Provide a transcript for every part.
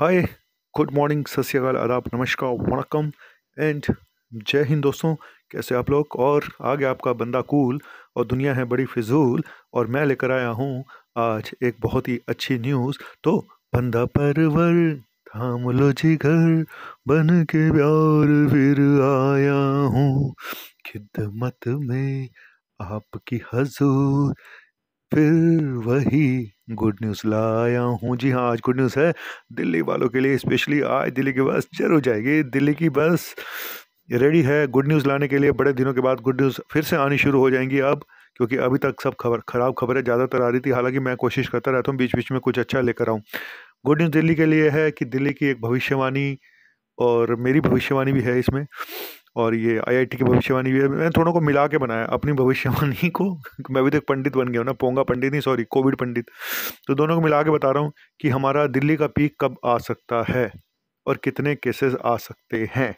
hi good morning श्रीकाल आदाब नमस्कार वणकम एंड जय हिंद दोस्तों कैसे आप लोग और आ गया आपका बंदा कूल और दुनिया है बड़ी फिजूल और मैं लेकर आया हूँ आज एक बहुत ही अच्छी न्यूज़ तो बंदा परवर थाम लो जी घर बन के प्यार फिर आया हूँ खिदमत में आपकी हजूर फिर वही गुड न्यूज़ लाया हूँ जी हाँ आज गुड न्यूज़ है दिल्ली वालों के लिए स्पेशली आज दिल्ली की बस चल हो जाएगी दिल्ली की बस रेडी है गुड न्यूज़ लाने के लिए बड़े दिनों के बाद गुड न्यूज़ फिर से आनी शुरू हो जाएंगी अब क्योंकि अभी तक सब खबर ख़राब खबरें ज़्यादातर आ रही थी हालांकि मैं कोशिश करता रहता हूँ बीच बीच में कुछ अच्छा लेकर आऊँ गुड न्यूज़ दिल्ली के लिए है कि दिल्ली की एक भविष्यवाणी और मेरी भविष्यवाणी भी है इसमें और ये आईआईटी की भविष्यवाणी भी है मैंने थोड़ों को मिला के बनाया अपनी भविष्यवाणी को मैं भी तो एक पंडित बन गया हूँ ना पोंगा पंडित नहीं सॉरी कोविड पंडित तो दोनों को मिला के बता रहा हूँ कि हमारा दिल्ली का पीक कब आ सकता है और कितने केसेस आ सकते हैं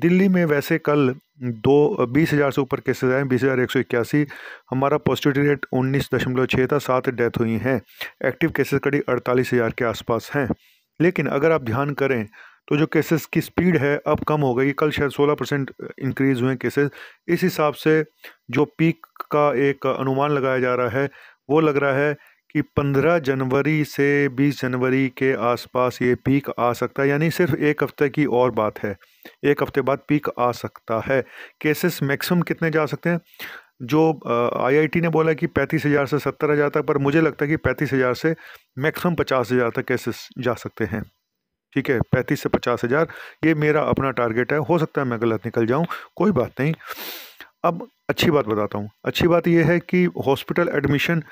दिल्ली में वैसे कल दो बीस हज़ार से ऊपर केसेस आए बीस हज़ार एक सौ इक्यासी हमारा पॉजिटिविटी रेट उन्नीस दशमलव छः था सात डेथ हुई हैं एक्टिव केसेस करीब अड़तालीस हज़ार के आसपास हैं लेकिन अगर आप ध्यान करें तो जो केसेस की स्पीड है अब कम हो गई कल शायद 16 परसेंट इंक्रीज़ हुए केसेस इस हिसाब से जो पीक का एक अनुमान लगाया जा रहा है वो लग रहा है कि 15 जनवरी से 20 जनवरी के आसपास ये पीक आ सकता है यानी सिर्फ एक हफ्ते की और बात है एक हफ्ते बाद पीक आ सकता है केसेस मैक्सिमम कितने जा सकते हैं जो आईआईटी ने बोला कि पैंतीस हज़ार से सत्तर हज़ार तक पर मुझे लगता है कि पैंतीस हज़ार से मैक्सिमम पचास हज़ार तक केसेस जा सकते हैं ठीक है पैंतीस से पचास हज़ार ये मेरा अपना टारगेट है हो सकता है मैं गलत निकल जाऊँ कोई बात नहीं अब अच्छी बात बताता हूँ अच्छी बात यह है कि हॉस्पिटल एडमिशन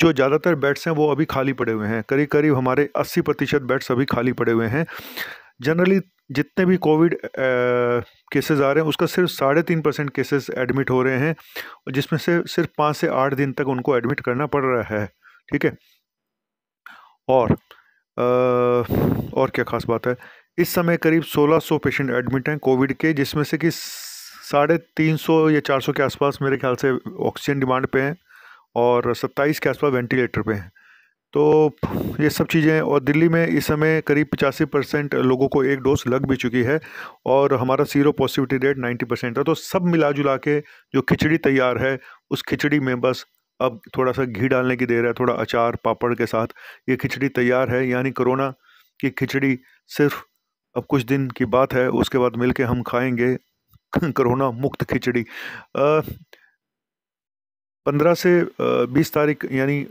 जो ज़्यादातर बेड्स हैं वो अभी खाली पड़े हुए हैं करीब करीब हमारे अस्सी प्रतिशत बेड्स अभी खाली पड़े हुए हैं जनरली जितने भी कोविड केसेस आ रहे हैं उसका सिर्फ साढ़े तीन परसेंट केसेस एडमिट हो रहे हैं और जिसमें से सिर्फ पाँच से आठ दिन तक उनको एडमिट करना पड़ रहा है ठीक है और और क्या ख़ास बात है इस समय करीब 1600 पेशेंट एडमिट हैं कोविड के जिसमें से कि साढ़े तीन सौ या चार सौ के आसपास मेरे ख्याल से ऑक्सीजन डिमांड पे हैं और सत्ताईस के आसपास वेंटिलेटर पे हैं तो ये सब चीज़ें और दिल्ली में इस समय करीब पचासी परसेंट लोगों को एक डोज लग भी चुकी है और हमारा sero positivity rate ninety percent है तो सब मिला जुला के जो खिचड़ी तैयार है उस खिचड़ी में बस अब थोड़ा सा घी डालने की देर है थोड़ा अचार पापड़ के साथ ये खिचड़ी तैयार है यानी कोरोना की खिचड़ी सिर्फ अब कुछ दिन की बात है उसके बाद मिलके हम खाएंगे कोरोना मुक्त खिचड़ी पंद्रह से बीस तारीख यानी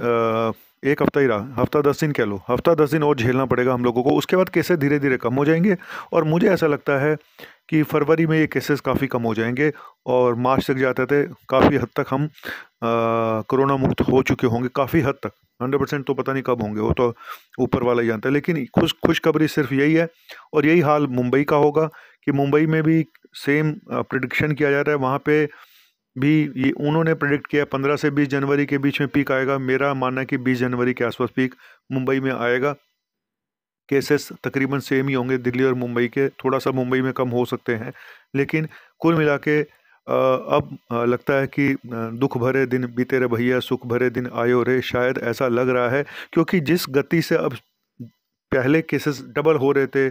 एक हफ्ता ही रहा हफ्ता दस दिन कह लो हफ्ता दस दिन और झेलना पड़ेगा हम लोगों को उसके बाद केसेस धीरे धीरे कम हो जाएंगे और मुझे ऐसा लगता है कि फरवरी में ये केसेस काफ़ी कम हो जाएंगे और मार्च तक जाते थे काफ़ी हद तक हम कोरोना मुक्त हो चुके होंगे काफ़ी हद तक हंड्रेड परसेंट तो पता नहीं कब होंगे वो तो ऊपर वाला ही जानता है लेकिन खुश खुशखबरी सिर्फ यही है और यही हाल मुंबई का होगा कि मुंबई में भी सेम प्रडिक्शन किया जा रहा है वहाँ पर भी ये उन्होंने प्रेडिक्ट किया पंद्रह से बीस जनवरी के बीच में पीक आएगा मेरा मानना है कि बीस जनवरी के आसपास पीक मुंबई में आएगा केसेस तकरीबन सेम ही होंगे दिल्ली और मुंबई के थोड़ा सा मुंबई में कम हो सकते हैं लेकिन कुल मिला के अब लगता है कि दुख भरे दिन बीते रहे भैया सुख भरे दिन आयो रे शायद ऐसा लग रहा है क्योंकि जिस गति से अब पहले केसेस डबल हो रहे थे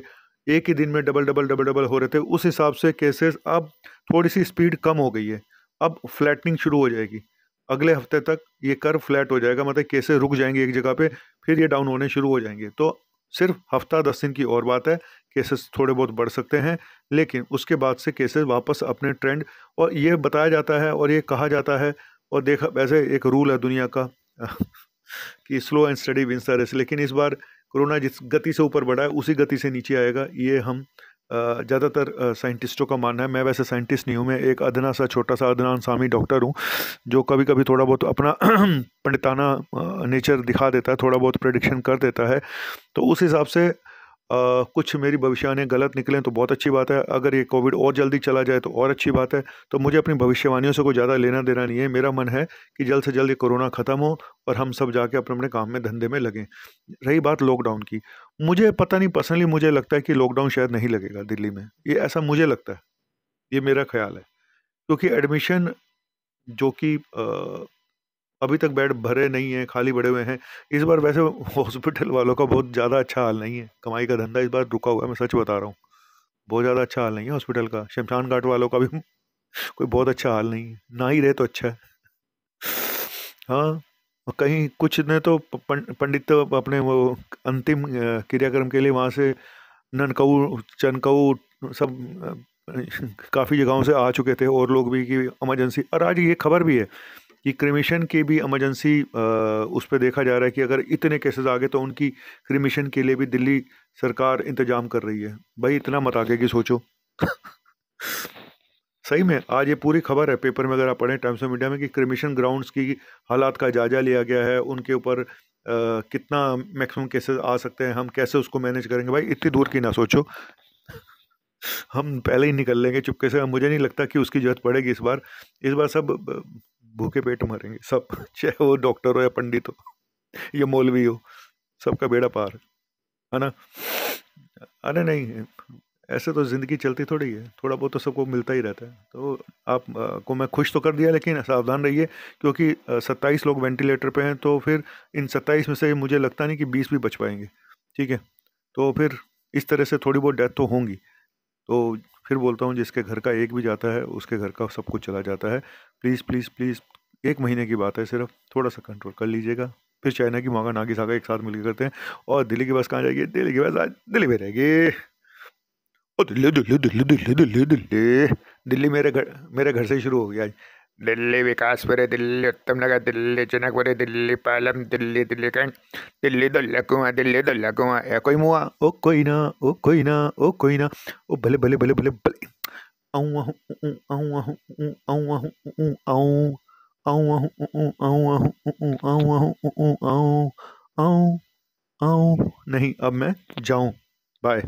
एक ही दिन में डबल डबल डबल डबल हो रहे थे उस हिसाब से केसेस अब थोड़ी सी स्पीड कम हो गई है अब फ्लैटनिंग शुरू हो जाएगी अगले हफ्ते तक ये कर्व फ्लैट हो जाएगा मतलब केसेस रुक जाएंगे एक जगह पे फिर ये डाउन होने शुरू हो जाएंगे तो सिर्फ हफ्ता दस दिन की और बात है केसेस थोड़े बहुत बढ़ सकते हैं लेकिन उसके बाद से केसेस वापस अपने ट्रेंड और ये बताया जाता है और ये कहा जाता है और देखा वैसे एक रूल है दुनिया का कि स्लो एंड स्टडी विंस लेकिन इस बार कोरोना जिस गति से ऊपर बढ़ा है उसी गति से नीचे आएगा ये हम ज़्यादातर साइंटिस्टों का मानना है मैं वैसे साइंटिस्ट नहीं हूँ मैं एक अदना सा छोटा सा अदनान सामी डॉक्टर हूँ जो कभी कभी थोड़ा बहुत अपना पंडिताना नेचर दिखा देता है थोड़ा बहुत प्रडिक्शन कर देता है तो उस हिसाब से आ, कुछ मेरी भविष्यवाणियाँ गलत निकलें तो बहुत अच्छी बात है अगर ये कोविड और जल्दी चला जाए तो और अच्छी बात है तो मुझे अपनी भविष्यवाणियों से कोई ज़्यादा लेना देना नहीं है मेरा मन है कि जल्द से जल्द ये कोरोना ख़त्म हो और हम सब जाके अपने अपने काम में धंधे में लगें रही बात लॉकडाउन की मुझे पता नहीं पर्सनली मुझे लगता है कि लॉकडाउन शायद नहीं लगेगा दिल्ली में ये ऐसा मुझे लगता है ये मेरा ख्याल है क्योंकि एडमिशन जो कि अभी तक बेड भरे नहीं हैं खाली बड़े हुए हैं इस बार वैसे हॉस्पिटल वालों का बहुत ज़्यादा अच्छा हाल नहीं है कमाई का धंधा इस बार रुका हुआ है मैं सच बता रहा हूँ बहुत ज़्यादा अच्छा हाल नहीं है हॉस्पिटल का शमशान घाट वालों का भी कोई बहुत अच्छा हाल नहीं है ना ही रहे तो अच्छा है हाँ कहीं कुछ ने तो पंडित तो अपने वो अंतिम क्रियाक्रम के लिए वहाँ से ननकऊ चनकऊ सब काफ़ी जगहों से आ चुके थे और लोग भी कि एमरजेंसी और आज ये खबर भी है ये क्रिमिशन के भी एमरजेंसी उस पर देखा जा रहा है कि अगर इतने केसेस आ गए तो उनकी क्रिमिशन के लिए भी दिल्ली सरकार इंतजाम कर रही है भाई इतना मत आगे की सोचो सही में आज ये पूरी खबर है पेपर में अगर आप पढ़ें टाइम्स ऑफ इंडिया में कि क्रिमिशन ग्राउंड्स की हालात का जायजा लिया गया है उनके ऊपर कितना मैक्सिमम केसेस आ सकते हैं हम कैसे उसको मैनेज करेंगे भाई इतनी दूर की ना सोचो हम पहले ही निकल लेंगे चुपके से मुझे नहीं लगता कि उसकी जरूरत पड़ेगी इस बार इस बार सब भूखे पेट मरेंगे सब चाहे वो डॉक्टर हो या पंडित हो या मौलवी हो सबका बेड़ा पार है ना अरे नहीं ऐसे तो ज़िंदगी चलती थोड़ी है थोड़ा बहुत तो सबको मिलता ही रहता है तो आप आ, को मैं खुश तो कर दिया लेकिन सावधान रहिए क्योंकि सत्ताईस लोग वेंटिलेटर पे हैं तो फिर इन सत्ताईस में से मुझे लगता नहीं कि बीस भी बच पाएंगे ठीक है तो फिर इस तरह से थोड़ी बहुत डेथ तो होंगी तो फिर बोलता हूँ जिसके घर का एक भी जाता है उसके घर का सब कुछ चला जाता है प्लीज़ प्लीज़ प्लीज़ एक महीने की बात है सिर्फ थोड़ा सा कंट्रोल कर लीजिएगा फिर चाइना की मांगा नागी सागा एक साथ मिलकर करते हैं और दिल्ली की बस कहाँ जाएगी दिल्ली की बस आज दिल्ली में रहेगी ओ दिल्ली दिल्ली दिल्ली दिल्ली दिल्ली दिल्ली दिल्ली मेरे घर मेरे घर से शुरू हो गया आज दिल्ली विकास परे दिल्ली उत्तम नगर दिल्ली परे दिल्ली पालम दिल्ली दिल्ली कैंट दिल्ली दुल्ला कुआ दिल्ली दुल्ला कुआ ए कोई मुआ ओ कोई ना ओ कोई ना ओ कोई ना ओ भले भले भले भले भले नहीं अब मैं जाऊं बाय